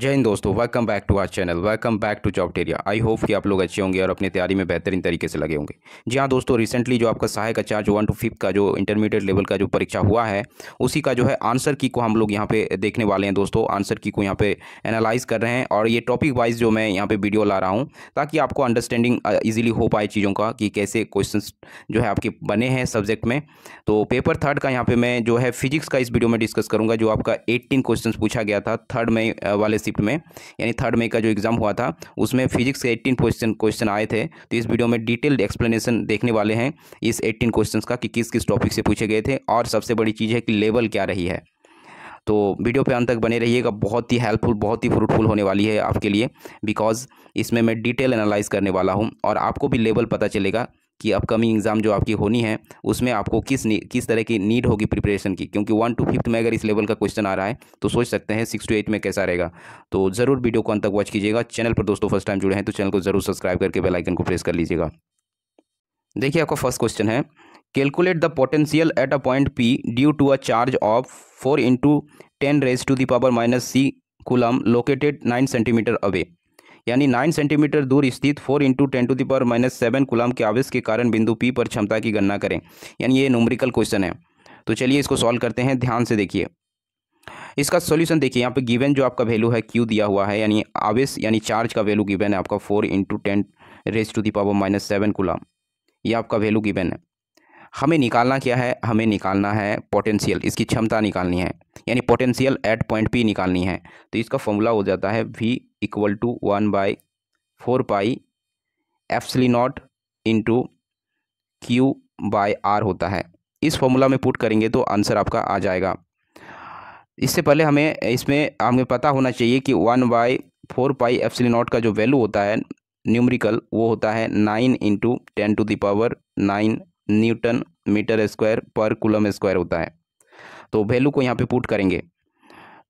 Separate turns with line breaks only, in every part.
जय हिंद दोस्तों welcome back to our channel welcome back to job टेरिया आई होप कि आप लोग अच्छे होंगे और अपनी तैयारी में बेहतरीन तरीके से लगे होंगे जी हाँ दोस्तों रिसेंटली जो आपका सहायक चार्ज वन टू फिफ्थ का जो इंटरमीडिएट लेवल का जो परीक्षा हुआ है उसी का जो है आंसर की को हम लोग यहाँ पे देखने वाले हैं दोस्तों आंसर की को यहाँ पे एनालाइज कर रहे हैं और ये टॉपिक वाइज जो मैं यहाँ पर वीडियो ला रहा हूँ ताकि आपको अंडरस्टैंडिंग ईजिली हो पाए चीज़ों का कि कैसे क्वेश्चन जो है आपके बने हैं सब्जेक्ट में तो पेपर थर्ड का यहाँ पर मैं जो है फिजिक्स का इस वीडियो में डिस्कस करूँगा जो आपका एट्टीन क्वेश्चन पूछा गया था थर्ड में वाले शिफ्ट में यानी थर्ड मई का जो एग्ज़ाम हुआ था उसमें फिजिक्स के एट्टीन क्वेश्चन क्वेश्चन आए थे तो इस वीडियो में डिटेल्ड एक्सप्लेनेशन देखने वाले हैं इस एट्टीन क्वेश्चन का कि किस किस टॉपिक से पूछे गए थे और सबसे बड़ी चीज़ है कि लेवल क्या रही है तो वीडियो पे अंत तक बने रहिएगा बहुत ही हेल्पफुल बहुत ही फ्रूटफुल होने वाली है आपके लिए बिकॉज इसमें मैं डिटेल एनालाइज करने वाला हूँ और आपको भी लेवल पता चलेगा कि अपकमिंग एग्ज़ाम जो आपकी होनी है उसमें आपको किस किस तरह की नीड होगी प्रिपरेशन की क्योंकि वन टू फिफ्थ में अगर इस लेवल का क्वेश्चन आ रहा है तो सोच सकते हैं सिक्स टू एट में कैसा रहेगा तो ज़रूर वीडियो को अंत तक वॉच कीजिएगा चैनल पर दोस्तों फर्स्ट टाइम जुड़े हैं तो चैनल को ज़रूर सब्सक्राइब करके बेलाइकन को प्रेस कर लीजिएगा देखिए आपका फर्स्ट क्वेश्चन है calculate the potential at a point P due to a charge of four into ten raise to the power minus C coulomb located nine centimetre away यानी नाइन सेंटीमीटर दूर स्थित four into ten to the power minus seven coulomb के आवेश के कारण बिंदु P पर क्षमता की गणना करें यानी ये न्यूमरिकल क्वेश्चन है तो चलिए इसको सॉल्व करते हैं ध्यान से देखिए इसका सॉल्यूशन देखिए यहाँ पे गिवन जो आपका वैल्यू है क्यू दिया हुआ है यानी आवेश यानी चार्ज का वैल्यू गिवन है आपका four into ten raise to the power minus seven coulomb ये आपका वैल्यू गिवन है हमें निकालना क्या है हमें निकालना है पोटेंशियल इसकी क्षमता निकालनी है यानी पोटेंशियल एट पॉइंट पी निकालनी है तो इसका फॉर्मूला हो जाता है V equal to one by four pi C naught into Q by R होता है इस फॉर्मूला में पुट करेंगे तो आंसर आपका आ जाएगा इससे पहले हमें इसमें हमें पता होना चाहिए कि one by four pi epsilon naught का जो वैल्यू होता है न्यूमरिकल वो होता है nine into ten to the power nine newton metre square per coulomb square होता है तो वैल्यू को यहाँ पे पुट करेंगे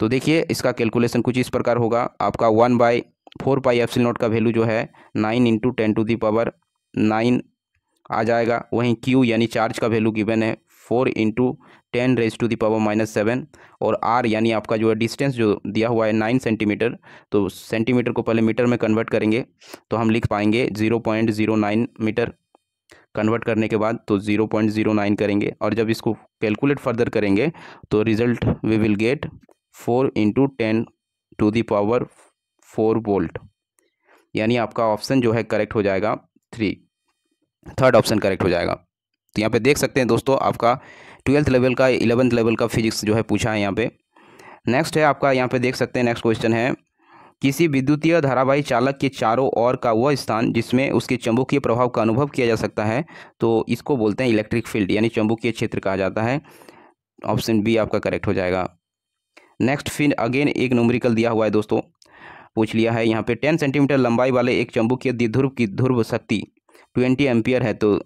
तो देखिए इसका कैलकुलेशन कुछ इस प्रकार होगा आपका वन बाई फोर पाई एफ नोट का वैल्यू जो है nine into ten to the power nine आ जाएगा वहीं क्यू यानी चार्ज का वैल्यू गिवन है four into ten raise to the power minus seven और आर यानी आपका जो है डिस्टेंस जो दिया हुआ है नाइन सेंटीमीटर तो सेंटीमीटर को पहले मीटर में कन्वर्ट करेंगे तो हम लिख पाएंगे zero point zero nine metre convert करने के बाद तो 0.09 करेंगे और जब इसको कैलकुलेट फर्दर करेंगे तो result we will get four into ten to power four volt यानी आपका ऑप्शन जो है करेक्ट हो जाएगा थ्री थर्ड ऑप्शन करेक्ट हो जाएगा तो यहाँ पे देख सकते हैं दोस्तों आपका ट्वेल्थ लेवल का इलेवंथ लेवल का फिजिक्स जो है पूछा है यहाँ पे नेक्स्ट है आपका यहाँ पे देख सकते हैं नेक्स्ट क्वेश्चन है किसी विद्युतीय धारावाही चालक के चारों ओर का वह स्थान जिसमें उसके चंबुकीय प्रभाव का अनुभव किया जा सकता है तो इसको बोलते हैं इलेक्ट्रिक फील्ड यानी चंबुकीय क्षेत्र कहा जाता है ऑप्शन बी आपका करेक्ट हो जाएगा नेक्स्ट फिर अगेन एक नोमरिकल दिया हुआ है दोस्तों पूछ लिया है यहाँ पे टेन सेंटीमीटर लंबाई वाले एक चंबुकीय द्विध्रुव की ध्रुव शक्ति ट्वेंटी एम्पियर है तो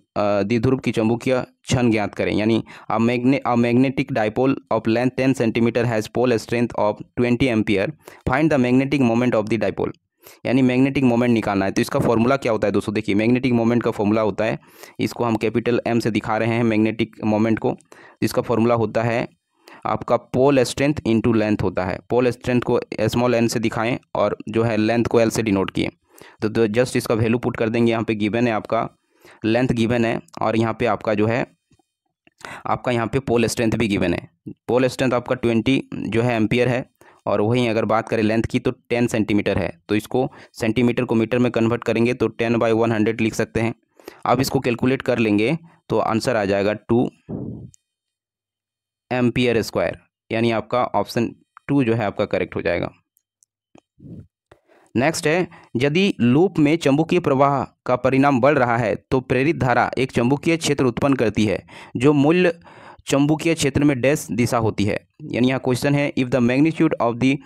दिध्रुव की चंबुकीय क्षण ज्ञात करें यानी अ मैग्ने magnetic dipole of length ten centimetre has pole strength of twenty ampere find the magnetic moment of the dipole यानी मैग्नेटिक मोमेंट निकालना है तो इसका फॉर्मूला क्या होता है दोस्तों देखिए मैग्नेटिक मोमेंट का फॉर्मूला होता है इसको हम कैपिटल एम से दिखा रहे हैं मैग्नेटिक मोमेंट को इसका फॉर्मूला होता है आपका पोल स्ट्रेंथ इंटू लेंथ होता है पोल स्ट्रेंथ को स्मॉल एन से दिखाएं और जो है लेंथ को एल से डिनोट किए तो, जस्ट तो इसका वैल्यू पुट कर देंगे यहाँ पे गिवन है आपका लेंथ गिवन है और यहाँ पे आपका जो है आपका यहाँ पे पोल स्ट्रेंथ भी गिवन है पोल स्ट्रेंथ आपका ट्वेंटी जो है एम्पियर है और वहीं अगर बात करें लेंथ की तो टेन सेंटीमीटर है तो इसको सेंटीमीटर को मीटर में कन्वर्ट करेंगे तो टेन बाई वन हंड्रेड लिख सकते हैं आप इसको कैलकुलेट कर लेंगे तो आंसर आ जाएगा टू एम्पियर स्क्वायर यानी आपका ऑप्शन टू जो है आपका करेक्ट हो जाएगा नेक्स्ट है यदि लूप में चंबुकीय प्रवाह का परिणाम बढ़ रहा है तो प्रेरित धारा एक चंबुकीय क्षेत्र उत्पन्न करती है जो मूल्य चंबुकीय क्षेत्र में डैश दिशा होती है यानी यहाँ क्वेश्चन है if the magnitude of the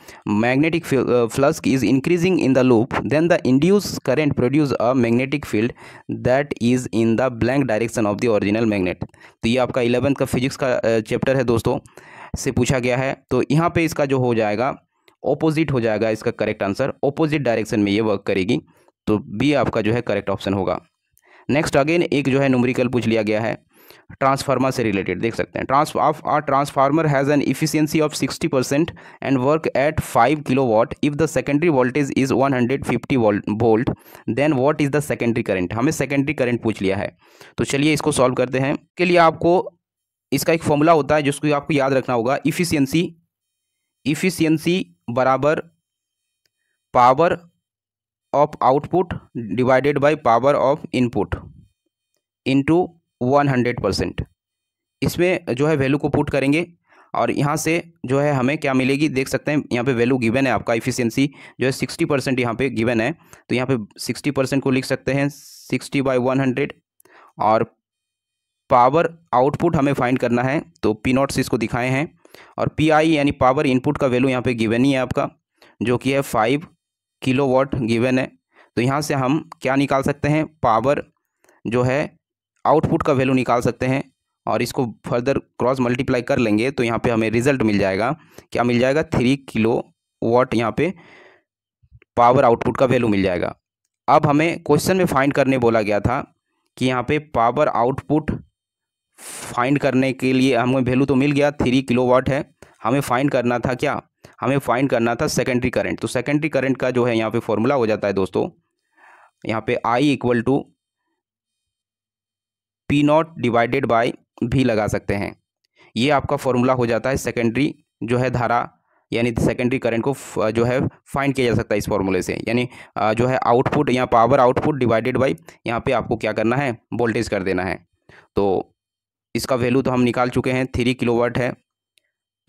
magnetic flux is increasing in the loop then the induce current produce a magnetic field that is in the blank direction of the original magnet तो ये आपका eleventh का physics का chapter है दोस्तों से पूछा गया है तो यहाँ पे इसका जो हो जाएगा ऑपोजिट हो जाएगा इसका करेक्ट आंसर ऑपोजिट डायरेक्शन में ये वर्क करेगी तो बी आपका जो है करेक्ट ऑप्शन होगा नेक्स्ट अगेन एक जो है न्यूमरिकल पूछ लिया गया है ट्रांसफार्मर से रिलेटेड देख सकते हैं trans of are transformer has an efficiency of 60 percent and work at 5 watt if the secondary voltage is 150 volt then what is the secondary current हमें सेकेंडरी करंट पूछ लिया है तो चलिए इसको सॉल्व करते हैं के लिए आपको इसका एक फॉर्मूला होता है जिसको आपको याद रखना होगा इफिशियंसी इफ़िशियंसी बराबर power of output divided by power of input into one hundred percent इसमें जो है वैल्यू को पुट करेंगे और यहाँ से जो है हमें क्या मिलेगी देख सकते हैं यहाँ पे वैल्यू गिवन है आपका इफिशियंसी जो है सिक्सटी परसेंट यहाँ पर गिवन है तो यहाँ पे सिक्सटी परसेंट को लिख सकते हैं सिक्सटी बाई वन हंड्रेड और पावर आउटपुट हमें फाइंड करना है तो पी नॉट से इसको दिखाए हैं और आई यानी पावर इनपुट का वैल्यू यहाँ पे गिवन ही है आपका जो कि है फाइव किलोवाट गिवन है तो यहाँ से हम क्या निकाल सकते हैं पावर जो है आउटपुट का वैल्यू निकाल सकते हैं और इसको फर्दर क्रॉस मल्टीप्लाई कर लेंगे तो यहाँ पे हमें रिजल्ट मिल जाएगा क्या मिल जाएगा थ्री किलो वाट यहाँ पे पावर आउटपुट का वैल्यू मिल जाएगा अब हमें क्वेश्चन में फाइंड करने बोला गया था कि यहाँ पे पावर आउटपुट फाइंड करने के लिए हमें वैल्यू तो मिल गया थ्री किलोवाट है हमें फाइंड करना था क्या हमें फाइंड करना था सेकेंडरी करंट तो सेकेंडरी करंट का जो है यहाँ पे फॉर्मूला हो जाता है दोस्तों यहाँ पे I equal to P naught divided by भी लगा सकते हैं ये आपका फॉर्मूला हो जाता है सेकेंडरी जो है धारा यानी सेकेंडरी करंट को जो है फाइंड किया जा सकता है इस फॉर्मूले से यानी जो है आउटपुट यहाँ पावर आउटपुट डिवाइडेड बाई यहाँ पे आपको क्या करना है वोल्टेज कर देना है तो इसका वैल्यू तो हम निकाल चुके हैं थ्री किलोवाट है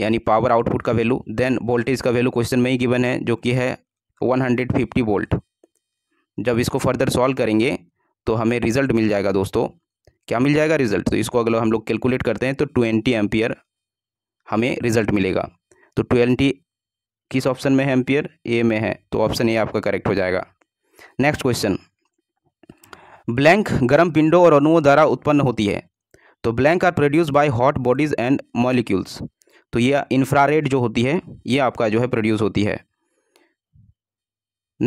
यानी पावर आउटपुट का वैल्यू देन वोल्टेज का वैल्यू क्वेश्चन में ही गिवन है जो कि है 150 वोल्ट जब इसको फर्दर सॉल्व करेंगे तो हमें रिजल्ट मिल जाएगा दोस्तों क्या मिल जाएगा रिजल्ट तो इसको अगर हम लोग कैलकुलेट करते हैं तो ट्वेंटी एम्पियर हमें रिजल्ट मिलेगा तो ट्वेंटी किस ऑप्शन में है एम्पियर ए में है तो ऑप्शन ए आपका करेक्ट हो जाएगा नेक्स्ट क्वेश्चन ब्लैंक गर्म पिंडों और अनुओं द्वारा उत्पन्न होती है तो blank are produce by hot bodies and molecules तो ये इंफ्रारेड जो होती है ये आपका जो है प्रोड्यूस होती है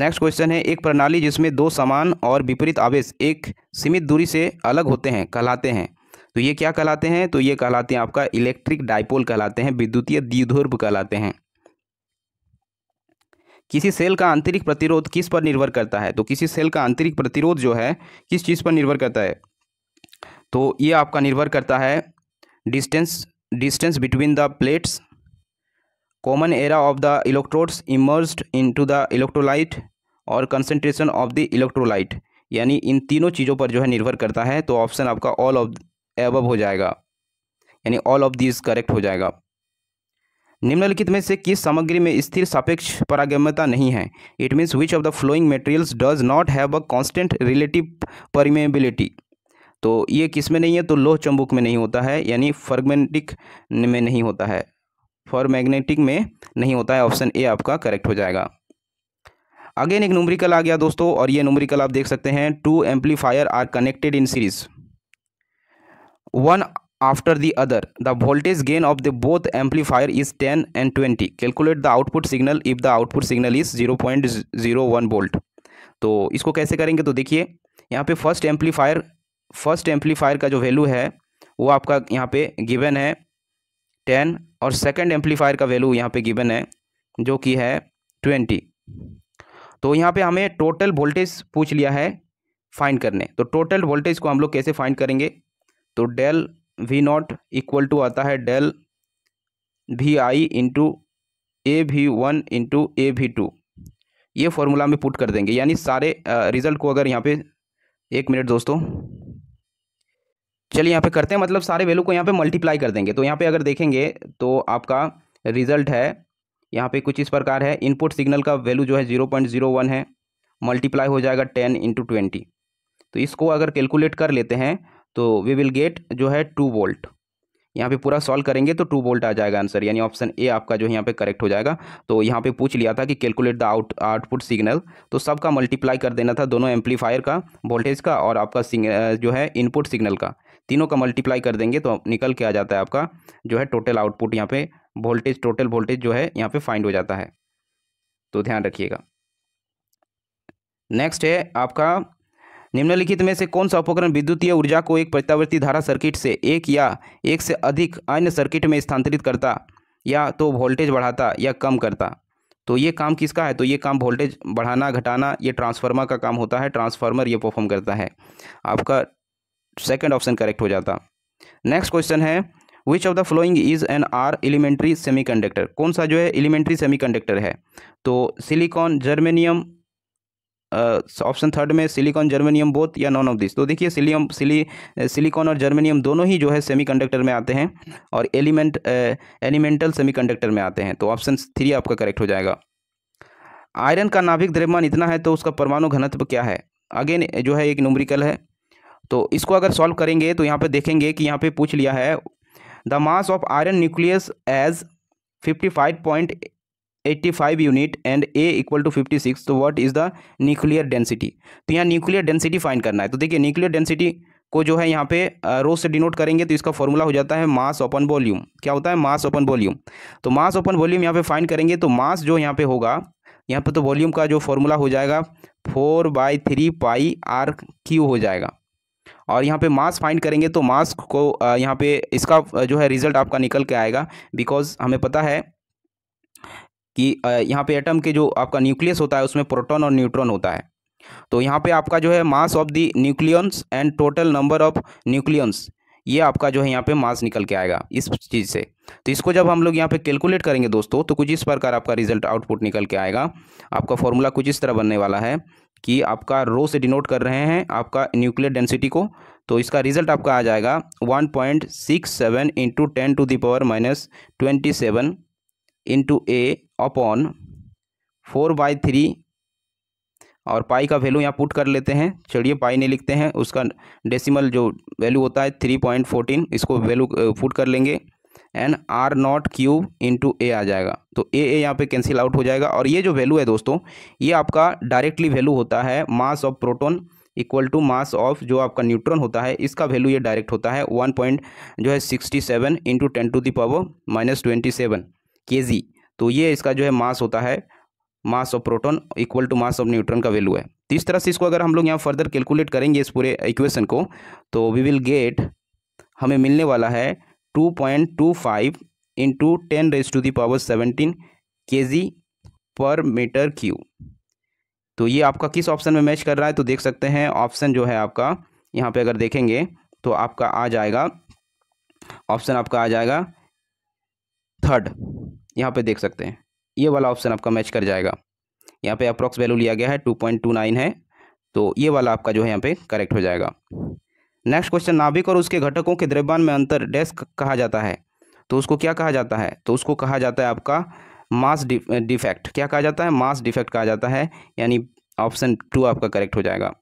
नेक्स्ट क्वेश्चन है एक प्रणाली जिसमें दो समान और विपरीत आवेश एक सीमित दूरी से अलग होते हैं कहलाते हैं तो ये क्या कहलाते हैं तो ये कहलाते हैं आपका इलेक्ट्रिक डाइपोल कहलाते हैं विद्युतीय दीधुर्व कहलाते हैं किसी सेल का आंतरिक प्रतिरोध किस पर निर्भर करता है तो किसी सेल का आंतरिक प्रतिरोध जो है किस चीज़ पर निर्भर करता है तो ये आपका निर्भर करता है distance distance between the plates common area of the electrodes immersed into the electrolyte और कंसंट्रेशन ऑफ द इलेक्ट्रोलाइट यानी इन तीनों चीज़ों पर जो है निर्भर करता है तो ऑप्शन आपका ऑल ऑफ एब हो जाएगा यानी ऑल ऑफ दिस करेक्ट हो जाएगा निम्नलिखित में से किस सामग्री में स्थिर सापेक्ष परागम्यता नहीं है it means which of the flowing materials does not have a constant relative permeability तो ये किस में नहीं है तो लोह चंबुक में नहीं होता है यानी फर्गमेटिक में नहीं होता है फॉर मैग्नेटिक में नहीं होता है ऑप्शन ए आपका करेक्ट हो जाएगा अगेन एक नुमरिकल आ गया दोस्तों और ये नुमरिकल आप देख सकते हैं two amplifier are connected in series one after the other the voltage gain of the both amplifier is ten and twenty calculate the output signal if the output signal is zero point zero one volt तो इसको कैसे करेंगे तो देखिए यहाँ पे first amplifier first amplifier का जो वैल्यू है वो आपका यहाँ पे गिवन है टेन और सेकंड एम्पलीफायर का वैल्यू यहाँ पे गिवन है जो कि है ट्वेंटी तो यहाँ पे हमें टोटल वोल्टेज पूछ लिया है फाइंड करने तो टोटल वोल्टेज को हम लोग कैसे फाइंड करेंगे तो del V naught equal to आता है del V I into A V one into A V two ये फॉर्मूला में पुट कर देंगे यानी सारे रिज़ल्ट को अगर यहाँ पे एक मिनट दोस्तों चलिए यहाँ पे करते हैं मतलब सारे वैल्यू को यहाँ पे मल्टीप्लाई कर देंगे तो यहाँ पे अगर देखेंगे तो आपका रिजल्ट है यहाँ पे कुछ इस प्रकार है इनपुट सिग्नल का वैल्यू जो है जीरो पॉइंट जीरो वन है मल्टीप्लाई हो जाएगा टेन इंटू ट्वेंटी तो इसको अगर कैलकुलेट कर लेते हैं तो वी विल गेट जो है टू वोल्ट यहाँ पे पूरा सॉल्व करेंगे तो टू वोल्ट आ जाएगा आंसर यानी ऑप्शन ए आपका जो यहाँ पे करेक्ट हो जाएगा तो यहाँ पे पूछ लिया था कि calculate the out output signal तो सबका मल्टीप्लाई कर देना था दोनों एम्पलीफायर का वोल्टेज का और आपका जो है इनपुट सिग्नल का तीनों का मल्टीप्लाई कर देंगे तो निकल के आ जाता है आपका जो है टोटल आउटपुट यहाँ पे वोल्टेज टोटल वोल्टेज जो है यहाँ पे फाइंड हो जाता है तो ध्यान रखिएगा नेक्स्ट है आपका निम्नलिखित में से कौन सा उपकरण विद्युतीय ऊर्जा को एक प्रत्यावर्ती धारा सर्किट से एक या एक से अधिक अन्य सर्किट में स्थानांतरित करता या तो वोल्टेज बढ़ाता या कम करता तो ये काम किसका है तो ये काम वोल्टेज बढ़ाना घटाना ये ट्रांसफार्मर का काम होता है ट्रांसफार्मर ये परफॉर्म करता है आपका सेकेंड ऑप्शन करेक्ट हो जाता नेक्स्ट क्वेश्चन है which of the flowing is an are elementary semiconductor कौन सा जो है एलिमेंट्री सेमीकंडक्टर है तो सिलिकॉन जर्मेनियम ऑप्शन थर्ड में सिलिकॉन जर्मेनियम बोथ या नॉन ऑफ दिस तो देखिए सिलियम सिली सिलिकॉन और जर्मेनियम दोनों ही जो है सेमीकंडक्टर में आते हैं और एलिमेंट एलिमेंटल सेमीकंडक्टर में आते हैं तो ऑप्शन थ्री आपका करेक्ट हो जाएगा आयरन का नाभिक द्रव्यमान इतना है तो उसका परमाणु घनत्व क्या है अगेन जो है एक नूमरिकल है तो इसको अगर सॉल्व करेंगे तो यहाँ पे देखेंगे कि यहाँ पे पूछ लिया है the mass of iron nucleus as fifty five point eighty five unit and A equal to fifty six तो what is the nuclear density तो यहाँ न्यूक्लियर डेंसिटी फाइन करना है तो देखिए न्यूक्लियर डेंसिटी को जो है यहाँ पे रो से डिनोट करेंगे तो इसका फॉर्मूला हो जाता है मास ओपन वॉल्यूम क्या होता है मास ओपन वॉल्यूम तो मास ओपन वॉल्यूम यहाँ पे फाइन करेंगे तो मास जो यहाँ पे होगा यहाँ पे तो वॉल्यूम का जो फॉर्मूला हो जाएगा four by three pi R cube हो जाएगा और यहाँ पे मास फाइंड करेंगे तो मास को यहाँ पे इसका जो है रिजल्ट आपका निकल के आएगा बिकॉज हमें पता है कि यहाँ पे एटम के जो आपका न्यूक्लियस होता है उसमें प्रोटॉन और न्यूट्रॉन होता है तो यहाँ पे आपका जो है mass of the nucleons and total number of nucleons ये आपका जो है यहाँ पे मास निकल के आएगा इस चीज़ से तो इसको जब हम लोग यहाँ पे कैलकुलेट करेंगे दोस्तों तो कुछ इस प्रकार आपका रिजल्ट आउटपुट निकल के आएगा आपका फॉर्मूला कुछ इस तरह बनने वाला है कि आपका रो से डिनोट कर रहे हैं आपका न्यूक्लियर डेंसिटी को तो इसका रिजल्ट आपका आ जाएगा one point six seven into ten to the power minus twenty seven into A upon four by three और पाई का वैल्यू यहाँ पुट कर लेते हैं चलिए पाई नहीं लिखते हैं उसका डेसिमल जो वैल्यू होता है थ्री पॉइंट फोर्टीन इसको वैल्यू पुट कर लेंगे and R naught cube into A आ जाएगा तो ए ए यहाँ पे कैंसिल आउट हो जाएगा और ये जो वैल्यू है दोस्तों ये आपका डायरेक्टली वैल्यू होता है mass of proton equal to mass of जो आपका न्यूट्रॉन होता है इसका वैल्यू ये डायरेक्ट होता है वन पॉइंट जो है sixty seven into ten to the power minus twenty seven k g तो ये इसका जो है मास होता है mass of proton equal to mass of neutron का वैल्यू है तो इस तरह से इसको अगर हम लोग यहाँ फर्दर कैलकुलेट करेंगे इस पूरे इक्वेशन को तो वी विल गेट हमें मिलने वाला है two point two five into ten raise to the power seventeen k g पर मीटर क्यू तो ये आपका किस ऑप्शन में मैच कर रहा है तो देख सकते हैं ऑप्शन जो है आपका यहाँ पे अगर देखेंगे तो आपका आ जाएगा ऑप्शन आपका आ जाएगा थर्ड यहाँ पे देख सकते हैं ये वाला ऑप्शन आपका मैच कर जाएगा यहाँ पे अप्रॉक्स वैल्यू लिया गया है टू पॉइंट टू नाइन है तो ये वाला आपका जो है यहाँ पे करेक्ट हो जाएगा नेक्स्ट क्वेश्चन नाभिक और उसके घटकों के द्रव्यमान में अंतर डैश कहा जाता है तो उसको क्या कहा जाता है तो उसको कहा जाता है आपका मास डिफेक्ट क्या कहा जाता है मास डिफेक्ट कहा जाता है यानी ऑप्शन टू आपका करेक्ट हो जाएगा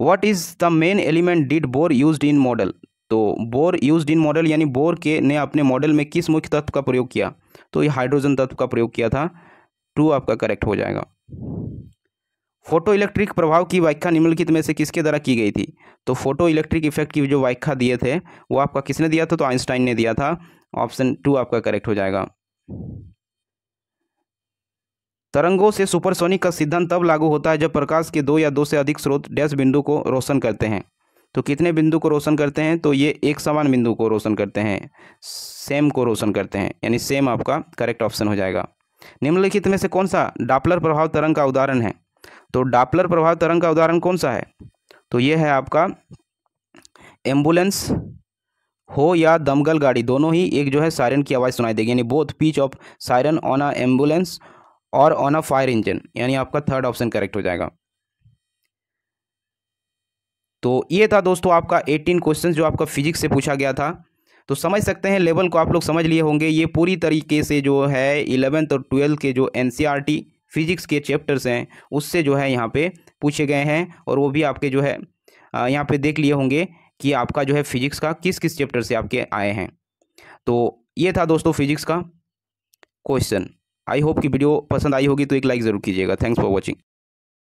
what is the main element did Bohr use in model तो बोर यूज इन मॉडल यानी बोर के ने अपने मॉडल में किस मुख्य तत्व का प्रयोग किया तो ये हाइड्रोजन तत्व का प्रयोग किया था टू आपका करेक्ट हो जाएगा फोटो इलेक्ट्रिक प्रभाव की व्याख्या निम्नलिखित में से किसके द्वारा की गई थी तो फोटो इलेक्ट्रिक इफेक्ट की जो व्याख्या दिए थे वो आपका किसने दिया था तो आइंस्टाइन ने दिया था ऑप्शन टू आपका करेक्ट हो जाएगा तरंगों से सुपरसोनिक का सिद्धांत तब लागू होता है जब प्रकाश के दो या दो से अधिक स्रोत डैश बिंदु को रोशन करते हैं तो कितने बिंदु को रोशन करते हैं तो ये एक समान बिंदु को रोशन करते हैं सेम को रोशन करते हैं यानी सेम आपका करेक्ट ऑप्शन हो जाएगा निम्नलिखित में से कौन सा डापलर प्रभाव तरंग का उदाहरण है तो डापलर प्रभाव तरंग का उदाहरण कौन सा है तो ये है आपका एम्बुलेंस हो या दमगल गाड़ी दोनों ही एक जो है सायरन की आवाज़ सुनाई देगी यानी both pitch of siren on a ambulance और ऑन अ फायर इंजन यानी आपका थर्ड ऑप्शन करेक्ट हो जाएगा तो ये था दोस्तों आपका 18 क्वेश्चन जो आपका फिजिक्स से पूछा गया था तो समझ सकते हैं लेवल को आप लोग समझ लिए होंगे ये पूरी तरीके से जो है इलेवेंथ और ट्वेल्थ के जो एन फिजिक्स e के चैप्टर्स हैं उससे जो है यहाँ पे पूछे गए हैं और वो भी आपके जो है यहाँ पे देख लिए होंगे कि आपका जो है फिजिक्स का किस किस चैप्टर से आपके आए हैं तो ये था दोस्तों फिजिक्स का क्वेश्चन आई होप कि वीडियो पसंद आई होगी तो एक लाइक ज़रूर कीजिएगा थैंक्स फॉर वॉचिंग